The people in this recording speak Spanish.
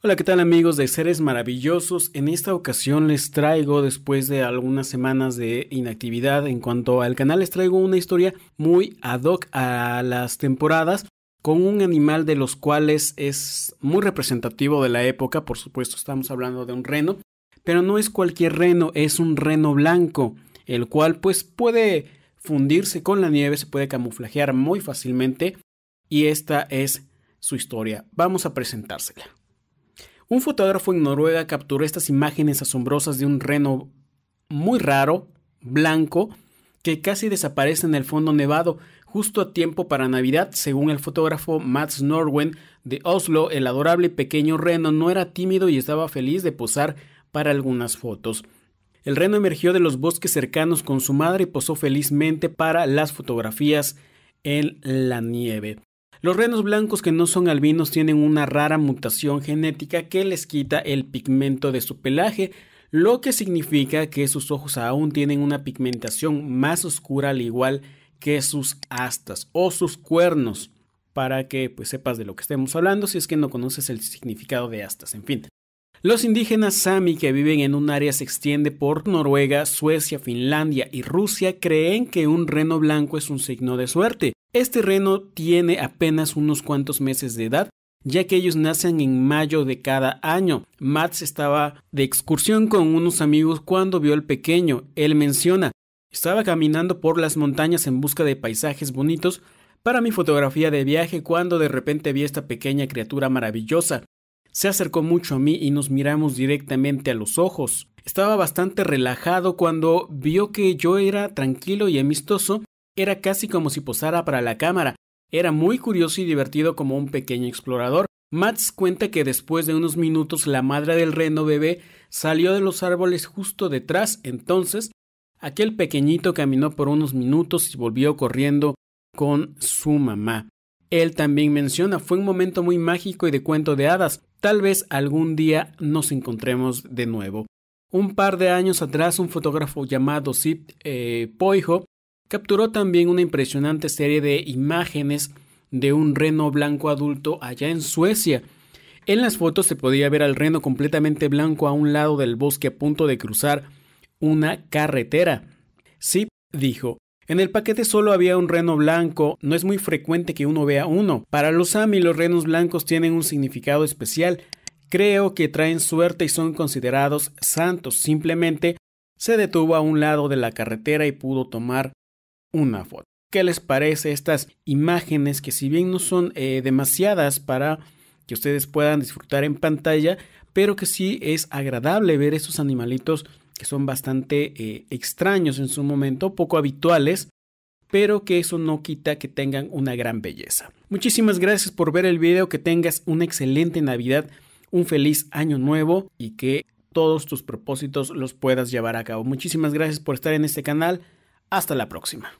Hola, ¿qué tal amigos de Seres Maravillosos? En esta ocasión les traigo, después de algunas semanas de inactividad en cuanto al canal, les traigo una historia muy ad hoc a las temporadas con un animal de los cuales es muy representativo de la época, por supuesto estamos hablando de un reno, pero no es cualquier reno, es un reno blanco, el cual pues puede fundirse con la nieve, se puede camuflajear muy fácilmente y esta es su historia. Vamos a presentársela. Un fotógrafo en Noruega capturó estas imágenes asombrosas de un reno muy raro, blanco, que casi desaparece en el fondo nevado justo a tiempo para Navidad, según el fotógrafo Mats Norwen de Oslo, el adorable pequeño reno no era tímido y estaba feliz de posar para algunas fotos. El reno emergió de los bosques cercanos con su madre y posó felizmente para las fotografías en la nieve. Los renos blancos que no son albinos tienen una rara mutación genética que les quita el pigmento de su pelaje, lo que significa que sus ojos aún tienen una pigmentación más oscura al igual que sus astas o sus cuernos, para que pues sepas de lo que estemos hablando si es que no conoces el significado de astas, en fin. Los indígenas sami que viven en un área se extiende por Noruega, Suecia, Finlandia y Rusia creen que un reno blanco es un signo de suerte, este reno tiene apenas unos cuantos meses de edad, ya que ellos nacen en mayo de cada año. Mats estaba de excursión con unos amigos cuando vio al pequeño. Él menciona, estaba caminando por las montañas en busca de paisajes bonitos para mi fotografía de viaje cuando de repente vi esta pequeña criatura maravillosa. Se acercó mucho a mí y nos miramos directamente a los ojos. Estaba bastante relajado cuando vio que yo era tranquilo y amistoso era casi como si posara para la cámara. Era muy curioso y divertido como un pequeño explorador. Mats cuenta que después de unos minutos la madre del reno bebé salió de los árboles justo detrás. Entonces, aquel pequeñito caminó por unos minutos y volvió corriendo con su mamá. Él también menciona, fue un momento muy mágico y de cuento de hadas. Tal vez algún día nos encontremos de nuevo. Un par de años atrás, un fotógrafo llamado Sid eh, Poijo capturó también una impresionante serie de imágenes de un reno blanco adulto allá en Suecia. En las fotos se podía ver al reno completamente blanco a un lado del bosque a punto de cruzar una carretera. Sí, dijo, en el paquete solo había un reno blanco, no es muy frecuente que uno vea uno. Para los Sami los renos blancos tienen un significado especial. Creo que traen suerte y son considerados santos. Simplemente se detuvo a un lado de la carretera y pudo tomar una foto. ¿Qué les parece estas imágenes que si bien no son eh, demasiadas para que ustedes puedan disfrutar en pantalla, pero que sí es agradable ver estos animalitos que son bastante eh, extraños en su momento, poco habituales, pero que eso no quita que tengan una gran belleza. Muchísimas gracias por ver el video, que tengas una excelente Navidad, un feliz año nuevo y que todos tus propósitos los puedas llevar a cabo. Muchísimas gracias por estar en este canal. Hasta la próxima.